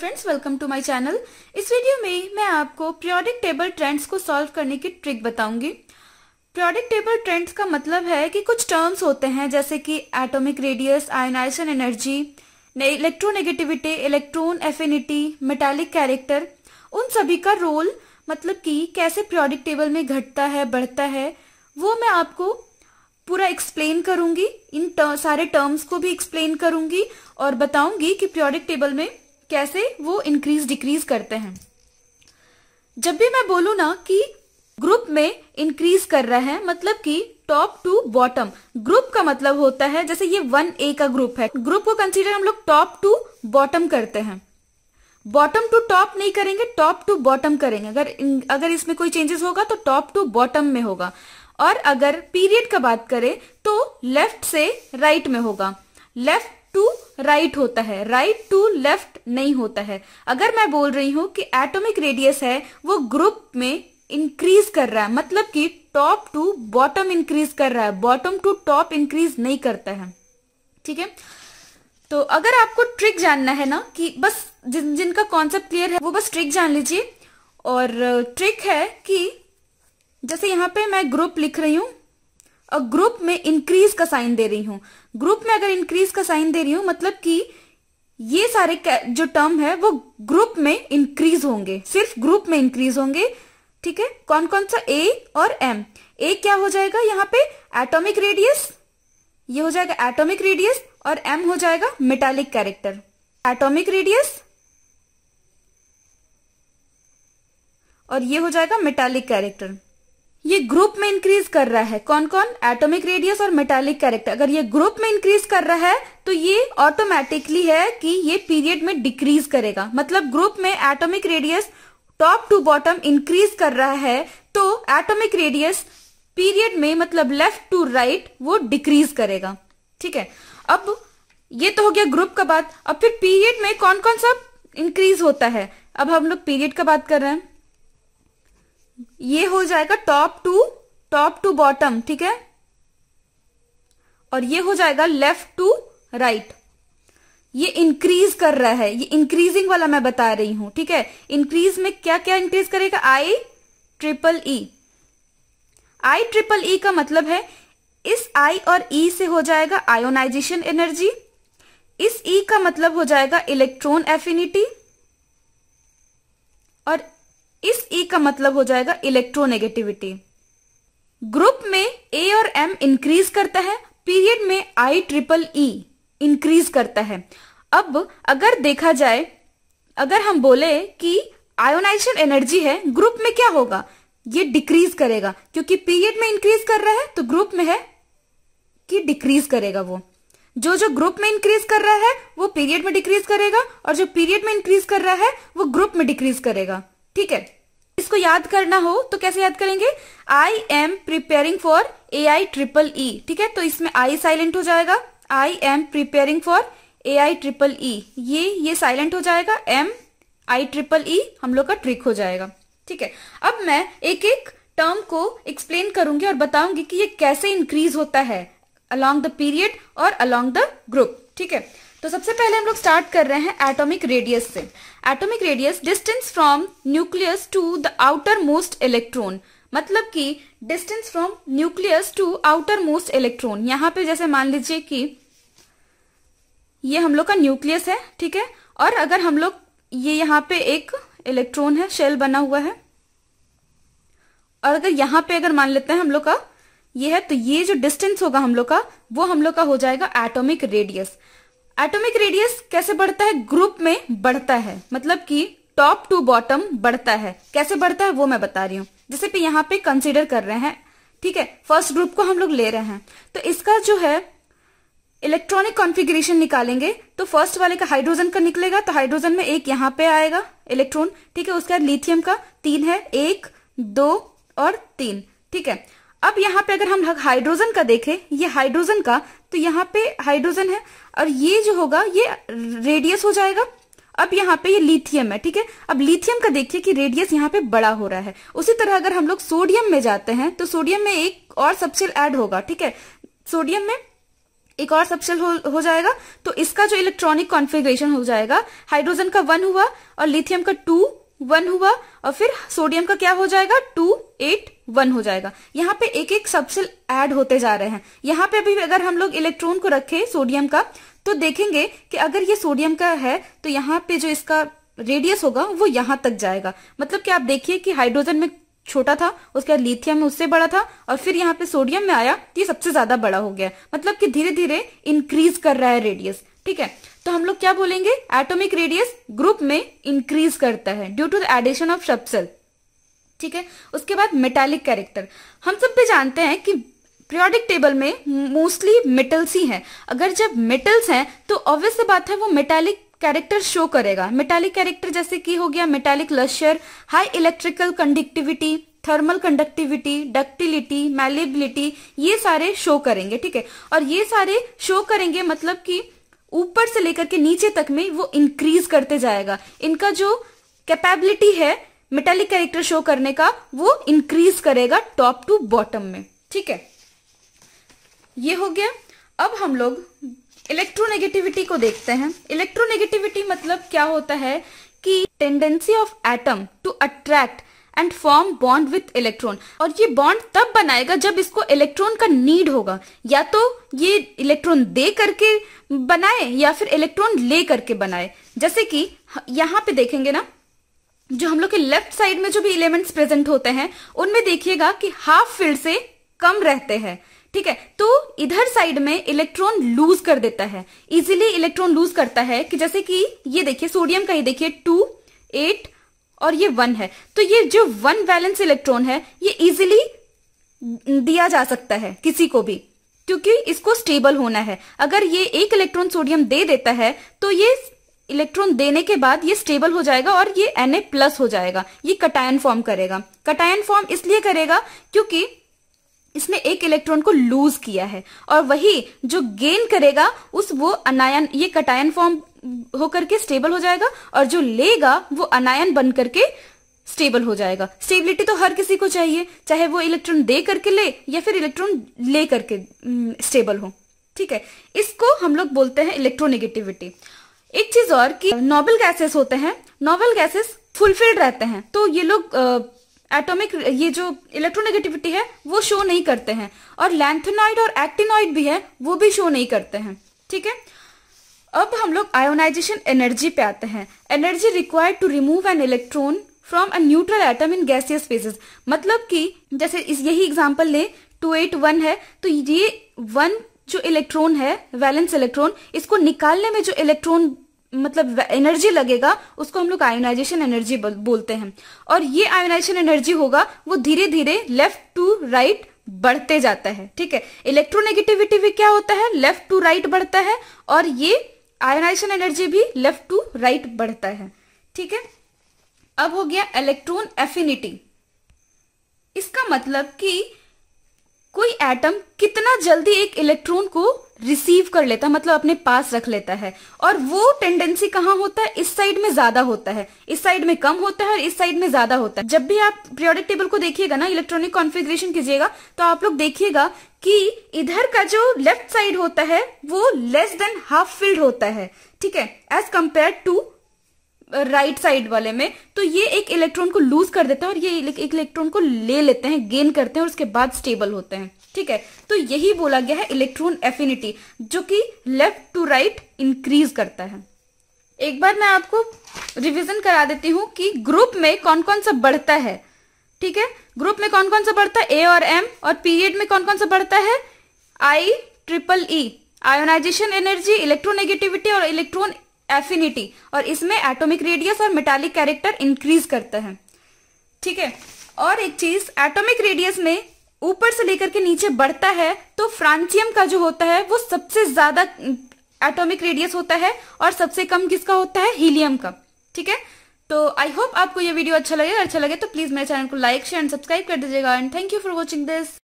friends welcome to my channel इस video में मैं आपको प्रियोडिक टेबल ट्रेंड्स को सॉल्व करने की ट्रिक बताऊंगी प्रियोडिक टेबल ट्रेंड्स का मतलब है कि कुछ टर्म्स होते हैं जैसे कि atomic radius ionization energy electronegativity electron affinity metallic character उन सभी का रोल मतलब कि कैसे प्रियोडिक टेबल में घटता है बढ़ता है वो मैं आपको पूरा एक्सप्लेन करूंगी इन टर्म, सारे टर्म्स को भी एक्सप्लेन करूंगी और बताऊंगी कि प्रियोडिक टेबल में कैसे वो इंक्रीज डिक्रीज करते हैं जब भी मैं बोलू ना कि ग्रुप में इंक्रीज कर रहे हैं मतलब कि टॉप टू बॉटम ग्रुप का मतलब होता है जैसे ये वन ए का ग्रुप है ग्रुप को कंसीडर हम लोग टॉप टू बॉटम करते हैं बॉटम टू टॉप नहीं करेंगे टॉप टू बॉटम करेंगे अगर अगर इसमें कोई चेंजेस होगा तो टॉप टू बॉटम में होगा और अगर पीरियड का बात करें तो लेफ्ट से राइट right में होगा लेफ्ट टू राइट होता है राइट टू लेफ्ट नहीं होता है अगर मैं बोल रही हूं कि एटॉमिक रेडियस है वो ग्रुप में इंक्रीज कर रहा है मतलब कि टॉप टू बॉटम इंक्रीज कर रहा है बॉटम टू टॉप इंक्रीज नहीं करता है ठीक है तो अगर आपको ट्रिक जानना है ना कि बस जिन जिनका कॉन्सेप्ट क्लियर है वो बस ट्रिक जान लीजिए और ट्रिक है कि जैसे यहां पे मैं ग्रुप लिख रही हूं और ग्रुप में इंक्रीज का साइन दे रही हूं ग्रुप में अगर इंक्रीज का साइन दे रही हूं मतलब कि ये सारे जो टर्म है वो ग्रुप में इंक्रीज होंगे सिर्फ ग्रुप में इंक्रीज होंगे ठीक है कौन कौन सा ए और एम ए क्या हो जाएगा यहाँ पे एटॉमिक रेडियस ये हो जाएगा एटॉमिक रेडियस और एम हो जाएगा मेटालिक कैरेक्टर एटॉमिक रेडियस और ये हो जाएगा मेटालिक कैरेक्टर ये ग्रुप में इंक्रीज कर रहा है कौन कौन एटॉमिक रेडियस और मेटालिक कैरेक्टर अगर ये ग्रुप में इंक्रीज कर रहा है तो ये ऑटोमेटिकली है कि ये पीरियड में डिक्रीज करेगा मतलब ग्रुप में atomic radius top to bottom increase कर रहा है तो एटॉमिक रेडियस पीरियड में मतलब लेफ्ट टू राइट वो डिक्रीज करेगा ठीक है अब ये तो हो गया ग्रुप का बात अब फिर पीरियड में कौन कौन सा इंक्रीज होता है अब हम लोग पीरियड का बात कर रहे हैं ये हो जाएगा top to top to bottom ठीक है और ये हो जाएगा लेफ्ट टू राइट ये इंक्रीज कर रहा है ये इंक्रीजिंग वाला मैं बता रही हूं ठीक है इंक्रीज में क्या क्या इंक्रीज करेगा आई ट्रिपल ई आई ट्रिपल ई का मतलब है इस आई और ई e से हो जाएगा आयोनाइजेशन एनर्जी इस ई e का मतलब हो जाएगा इलेक्ट्रॉन एफिनिटी और इस ई e का मतलब हो जाएगा इलेक्ट्रोनेगेटिविटी ग्रुप में ए और एम इंक्रीज करता है पीरियड में आई ट्रिपल ई इंक्रीज करता है अब अगर देखा जाए अगर हम बोले कि आयोनाइजेशन एनर्जी है ग्रुप में क्या होगा ये डिक्रीज करेगा क्योंकि पीरियड में इंक्रीज कर रहा है तो ग्रुप में है कि डिक्रीज करेगा वो जो जो ग्रुप में इंक्रीज कर रहा है वो पीरियड में डिक्रीज करेगा और जो पीरियड में इंक्रीज कर रहा है वो ग्रुप में डिक्रीज करेगा ठीक है इसको याद करना हो तो कैसे याद करेंगे I am preparing for A I triple E ठीक है तो इसमें आई साइलेंट हो जाएगा I am preparing for A I triple E ये ये साइलेंट हो जाएगा एम आई ट्रिपल ई हम लोग का ट्रिक हो जाएगा ठीक है अब मैं एक एक टर्म को एक्सप्लेन करूंगी और बताऊंगी कि ये कैसे इंक्रीज होता है अलॉन्ग द पीरियड और अलॉन्ग द ग्रुप ठीक है तो सबसे पहले हम लोग स्टार्ट कर रहे हैं एटॉमिक रेडियस से atomic radius distance from nucleus to the outer most electron मतलब कि distance from nucleus to outer most electron यहां पे जैसे मान लीजिए कि ये हम लोग का न्यूक्लियस है ठीक है और अगर हम लोग ये यहाँ पे एक इलेक्ट्रॉन है शेल बना हुआ है और अगर यहां पे अगर मान लेते हैं हम लोग का ये है तो ये जो डिस्टेंस होगा हम लोग का वो हम लोग का हो जाएगा एटोमिक रेडियस एटॉमिक रेडियस कैसे बढ़ता है ग्रुप में बढ़ता है मतलब कि टॉप टू बॉटम बढ़ता है कैसे बढ़ता है वो मैं बता रही हूँ जैसे पे यहाँ पे कंसिडर कर रहे हैं ठीक है फर्स्ट ग्रुप को हम लोग ले रहे हैं तो इसका जो है इलेक्ट्रॉनिक कॉन्फ़िगरेशन निकालेंगे तो फर्स्ट वाले का हाइड्रोजन का निकलेगा तो हाइड्रोजन में एक यहाँ पे आएगा इलेक्ट्रॉन ठीक है उसके बाद लिथियम का तीन है एक दो और तीन ठीक है अब यहाँ पे अगर हम हाइड्रोजन का देखें ये हाइड्रोजन का तो यहाँ पे हाइड्रोजन है और ये जो होगा ये रेडियस हो जाएगा अब यहाँ पे ये लिथियम है ठीक है अब लिथियम का देखिए कि रेडियस यहाँ पे बड़ा हो रहा है उसी तरह अगर हम लोग सोडियम में जाते हैं तो सोडियम में एक और सबसेल ऐड होगा ठीक है सोडियम में एक और सबसेल हो, हो जाएगा तो इसका जो इलेक्ट्रॉनिक कॉन्फ़िगरेशन हो जाएगा हाइड्रोजन का वन हुआ और लिथियम का टू वन हुआ और फिर सोडियम का क्या हो जाएगा टू एट वन हो जाएगा यहाँ पे एक एक सबसेल ऐड होते जा रहे हैं यहाँ पे अभी अगर हम लोग इलेक्ट्रॉन को रखें सोडियम का तो देखेंगे कि अगर ये सोडियम का है तो यहाँ पे जो इसका रेडियस होगा वो यहां तक जाएगा मतलब कि आप देखिए कि हाइड्रोजन में छोटा था उसके बाद लिथियम में उससे बड़ा था और फिर यहाँ पे सोडियम में आया तो ये सबसे ज्यादा बड़ा हो गया मतलब कि धीरे धीरे इंक्रीज कर रहा है रेडियस ठीक है तो हम लोग क्या बोलेंगे एटोमिक रेडियस ग्रुप में इंक्रीज करता है due to the addition of subshell ठीक है उसके बाद मेटालिक कैरेक्टर हम सब भी जानते हैं कि प्रियोडिक टेबल में मोस्टली मेटल्स ही हैं अगर जब मेटल्स हैं तो ऑब्वियस बात है वो मेटालिक कैरेक्टर शो करेगा मेटालिक कैरेक्टर जैसे कि हो गया metallic lustre high electrical conductivity thermal conductivity ductility malleability ये सारे शो करेंगे ठीक है और ये सारे शो करेंगे मतलब कि ऊपर से लेकर के नीचे तक में वो इंक्रीज करते जाएगा इनका जो कैपेबिलिटी है मेटेलिक कैरेक्टर शो करने का वो इंक्रीज करेगा टॉप टू बॉटम में ठीक है ये हो गया अब हम लोग इलेक्ट्रोनेगेटिविटी को देखते हैं इलेक्ट्रोनेगेटिविटी मतलब क्या होता है कि tendency of atom to attract and form bond with electron और ये बॉन्ड तब बनाएगा जब इसको इलेक्ट्रॉन का नीड होगा या तो ये इलेक्ट्रॉन दे करके बनाए या फिर इलेक्ट्रॉन ले करके बनाए जैसे कि यहाँ पे देखेंगे ना जो हम लोग के लेफ्ट साइड में जो भी इलेमेंट्स प्रेजेंट होते हैं उनमें देखिएगा कि हाफ फील्ड से कम रहते हैं ठीक है तो इधर साइड में इलेक्ट्रॉन लूज कर देता है इजीली इलेक्ट्रॉन लूज करता है कि जैसे कि ये देखिए सोडियम का ही देखिए टू एट और ये वन है तो ये जो वन वैलेंस इलेक्ट्रॉन है ये इजिली दिया जा सकता है किसी को भी क्योंकि इसको स्टेबल होना है अगर ये एक इलेक्ट्रॉन सोडियम दे देता है तो ये इलेक्ट्रॉन देने के बाद ये स्टेबल हो जाएगा और ये Na प्लस हो जाएगा ये कटायन फॉर्म करेगा कटायन फॉर्म इसलिए करेगा क्योंकि इसने एक इलेक्ट्रॉन को लूज किया है और वही जो गेन करेगा उस वो अनायन ये कटायन फॉर्म होकर के स्टेबल हो जाएगा और जो लेगा वो अनायन बन करके स्टेबल हो जाएगा स्टेबिलिटी तो हर किसी को चाहिए चाहे वो इलेक्ट्रॉन दे करके ले या फिर इलेक्ट्रॉन ले करके स्टेबल हो ठीक है इसको हम लोग बोलते हैं इलेक्ट्रोनेगेटिविटी एक चीज और कि नोबल गैसेस होते हैं नोबल गैसेस फुलफिल्ड रहते हैं तो ये लोग एटॉमिक ये जो इलेक्ट्रोनेगेटिविटी है वो शो नहीं करते हैं और लैंथनॉइड और एक्टिनॉइड भी है वो भी शो नहीं करते हैं ठीक है अब हम लोग आयोनाइजेशन एनर्जी पे आते हैं energy required to remove an electron from a neutral atom in gaseous phases मतलब कि जैसे इस यही एग्जांपल ले 281 है तो ये वन जो इलेक्ट्रॉन है वैलेंस इलेक्ट्रॉन इसको निकालने में जो इलेक्ट्रॉन मतलब एनर्जी लगेगा उसको हम लोग आयोनाइजेशन एनर्जी बोलते हैं और ये आयोनाइजेशन एनर्जी होगा वो धीरे धीरे लेफ्ट टू राइट बढ़ते जाता है ठीक है इलेक्ट्रोनेगेटिविटी भी क्या होता है लेफ्ट टू राइट बढ़ता है और ये आयनाइजेशन एनर्जी भी लेफ्ट टू राइट बढ़ता है ठीक है अब हो गया इलेक्ट्रॉन एफिनिटी इसका मतलब कि कोई एटम कितना जल्दी एक इलेक्ट्रॉन को रिसीव कर लेता मतलब अपने पास रख लेता है और वो टेंडेंसी कहाँ होता है इस साइड में ज्यादा होता है इस साइड में कम होता है और इस साइड में ज्यादा होता है जब भी आप प्रियोडिक टेबल को देखिएगा ना इलेक्ट्रॉनिक कॉन्फ़िगरेशन कीजिएगा तो आप लोग देखिएगा कि इधर का जो लेफ्ट साइड होता है वो लेस देन हाफ फिल्ड होता है ठीक है as compare to right side वाले में तो ये एक इलेक्ट्रॉन को लूज कर देता है और ये एक इलेक्ट्रॉन को ले लेते हैं गेन करते हैं और उसके बाद स्टेबल होते हैं ठीक है तो यही बोला गया है इलेक्ट्रॉन एफिनिटी जो कि लेफ्ट टू राइट इंक्रीज करता है एक बार मैं आपको रिवीजन करा देती हूं कि ग्रुप में कौन कौन सा बढ़ता है ठीक है ग्रुप में कौन कौन सा बढ़ता है ए और एम और पीरियड में कौन कौन सा बढ़ता है I triple E ionization energy electronegativity और इलेक्ट्रॉन एफिनिटी और इसमें एटॉमिक रेडियस और मेटालिक कैरेक्टर इंक्रीज करता है ठीक है और एक चीज एटॉमिक रेडियस में ऊपर से लेकर के नीचे बढ़ता है तो फ्रांचियम का जो होता है वो सबसे ज्यादा एटॉमिक रेडियस होता है और सबसे कम किसका होता है हीलियम का ठीक है तो आई होप आपको ये वीडियो अच्छा लगे अच्छा लगे तो प्लीज मेरे चैनल को लाइक शेयर एंड सब्सक्राइब कर दीजिएगा and thank you for watching this